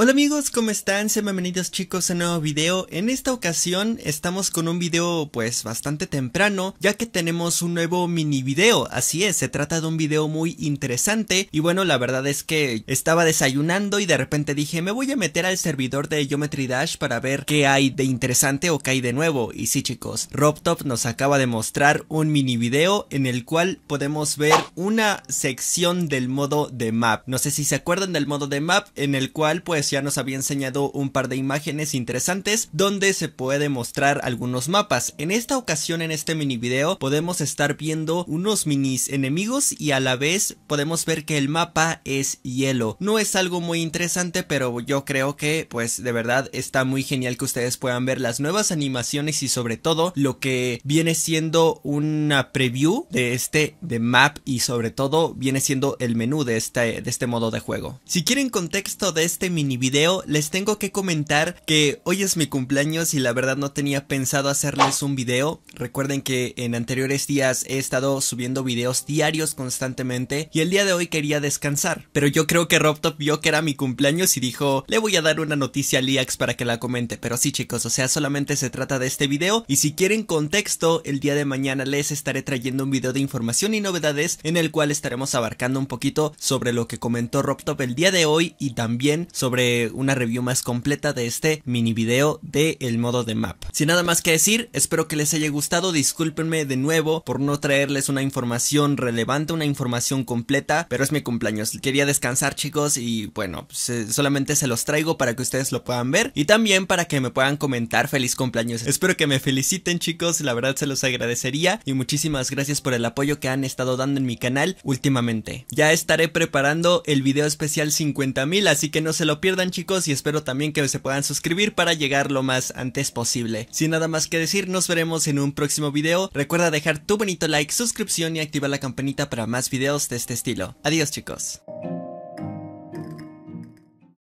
Hola amigos, ¿cómo están? Sean bienvenidos chicos a un nuevo video. En esta ocasión estamos con un video pues bastante temprano, ya que tenemos un nuevo mini video, así es, se trata de un video muy interesante y bueno, la verdad es que estaba desayunando y de repente dije, me voy a meter al servidor de Geometry Dash para ver qué hay de interesante o qué hay de nuevo. Y sí chicos, RobTop nos acaba de mostrar un mini video en el cual podemos ver una sección del modo de map. No sé si se acuerdan del modo de map en el cual pues ya nos había enseñado un par de imágenes interesantes donde se puede mostrar algunos mapas. En esta ocasión, en este mini video, podemos estar viendo unos minis enemigos y a la vez podemos ver que el mapa es hielo. No es algo muy interesante, pero yo creo que, pues, de verdad está muy genial que ustedes puedan ver las nuevas animaciones y sobre todo lo que viene siendo una preview de este de map y sobre todo viene siendo el menú de este, de este modo de juego. Si quieren contexto de este mini video, les tengo que comentar que hoy es mi cumpleaños y la verdad no tenía pensado hacerles un video. Recuerden que en anteriores días he estado subiendo videos diarios constantemente y el día de hoy quería descansar. Pero yo creo que RobTop vio que era mi cumpleaños y dijo, le voy a dar una noticia a Liax para que la comente. Pero sí chicos, o sea, solamente se trata de este video y si quieren contexto, el día de mañana les estaré trayendo un video de información y novedades en el cual estaremos abarcando un poquito sobre lo que comentó RobTop el día de hoy y también sobre una review más completa de este mini video de el modo de map. Sin nada más que decir, espero que les haya gustado, discúlpenme de nuevo por no traerles una información relevante, una información completa, pero es mi cumpleaños, quería descansar chicos y bueno, pues, eh, solamente se los traigo para que ustedes lo puedan ver y también para que me puedan comentar feliz cumpleaños. Espero que me feliciten chicos, la verdad se los agradecería y muchísimas gracias por el apoyo que han estado dando en mi canal últimamente. Ya estaré preparando el video especial 50.000, así que no se lo pierdan chicos y espero también que se puedan suscribir para llegar lo más antes posible. Sin nada más que decir, nos veremos en un próximo video. Recuerda dejar tu bonito like, suscripción y activar la campanita para más videos de este estilo. Adiós chicos.